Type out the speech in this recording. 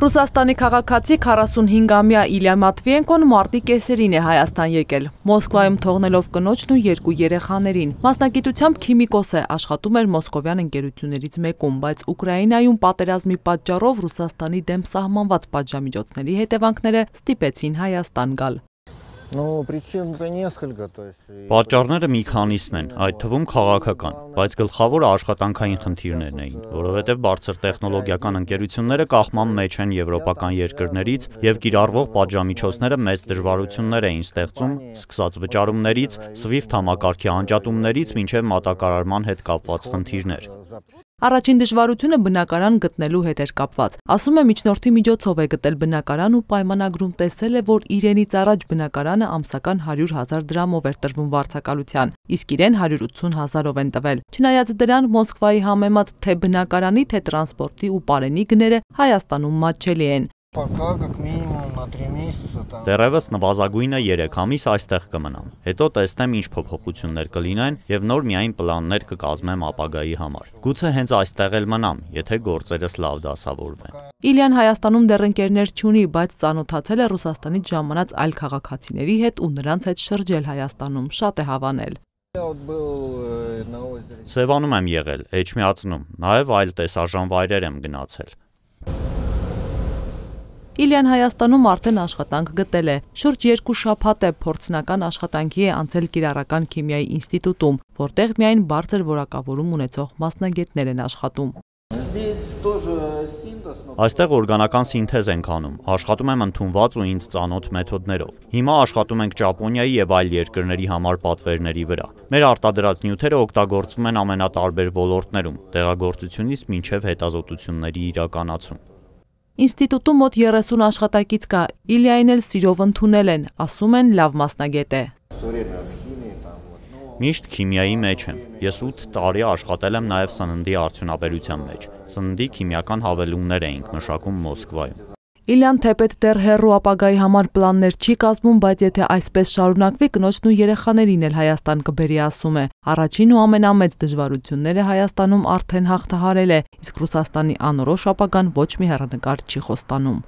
Ռուսաստանի քաղաքացի 45-ամյա Իլյա Մատվիենկոն մարտի կեսերին է Հայաստան եկել։ Մոսկվայում թողնելով կնոջն ու երկու երեխաներին։ Մասնագիտությամբ քիմիկոս է, աշխատում էր մոսկովյան ընկերություններից մեկում, բայց Ուկրաինայում պատերազմի պատճառով Ռուսաստանի դեմ սահմանված պատժամիջոցների հետևանքները ստիպեցին Հայաստան գալ։ Պատճառները մի քանիսն են, այդ թվում քաղաքական, բայց գլխավորը աշխատանքային խնդիրներն էին, որովհետև բարձր տեխնոլոգիական ընկերությունները կախման մեջ են եվրոպական երկրներից եւ կիրառվող պատժամիջոցները մեծ դժվարություններ էին ստեղծում, սկսած վճարումներից, SWIFT համակարգի անջատումներից մինչեւ մատակարարման հետ կապված խնդիրներ։ Առաջին դժվարությունը բնակարան գտնելու հետ էր կապված։ Ասում է միջնորդի միջոցով է գտել բնակարան ու պայմանագրում տեսել է, որ իրենից առաջ բնակարանը ամսական 100 հազար դրամով էր տրվում վարձակալության, իսկ իրեն 180 հազարով են տվել։ Չնայած դրան Մոսկվայի համեմատ թե բնակարանի, թե տրանսպորտի ու պարենի գները Հայաստանում մատչելի են։ Пока, как минимум, Դեռևս նվազագույնը 3 ամիս այստեղ կմնամ։ Հետո տեսնեմ ինչ փոփոխություններ կլինեն եւ նոր միայն պլաններ կկազմեմ ապագայի համար։ Գուցե հենց այստեղ էլ մնամ, եթե գործերս լավ դասավորվեն։ Իլյան Հայաստանում դեռ ընկերներ չունի, բայց ծանոթացել է Ռուսաստանից ժամանած այլ քաղաքացիների հետ ու նրանց հետ շրջել Հայաստանում, շատ է հավանել։ э, Սևանում եմ եղել, Էջմիածնում, նաև այլ տեսարժան վայրեր եմ գնացել։ Իլյան Հայաստանում արդեն աշխատանք գտել է։ Շուրջ երկու շաբաթ է փորձնական աշխատանքի է անցել Կիրառական քիմիայի ինստիտուտում, որտեղ միայն բարձր որակավորում ունեցող մասնագետներ են աշխատում։ Այստեղ օրգանական սինթեզ ենք անում։ Աշխատում եմ ընդունված ու ինձ ծանոթ մեթոդներով։ Հիմա աշխատում ենք Ճապոնիայի եւ այլ երկրների համար պատվերների վրա։ Մեր արտադրած նյութերը օգտագործվում են ամենատարբեր ոլորտներում՝ դեղագործությունից մինչև հետազոտությունների իրականացում։ Ինստիտուտում մոտ 30 աշխատակից կա, Իլյային էլ սիրով ընդունել են, ասում են լավ մասնագետ է։ Միշտ քիմիայի մեջ եմ։ Ես 8 տարի աշխատել եմ նաև սննդի արդյունաբերության մեջ։ Սննդի քիմիական հավելումներ էինք մշակում Մոսկվայում։ Իլյան Թեպետ դեռ հերրու ապագայի համար պլաններ չի կազմում, բայց եթե այսպես շարունակվի, կնոջն ու երեխաներին էլ Հայաստան կբերի ասում է։ Առաջին ու ամենամեծ դժվարությունները Հայաստանում արդեն հաղթահարել է, իսկ Ռուսաստանի անորոշ ապագան ոչ մի հեռանկար չի խոստանում։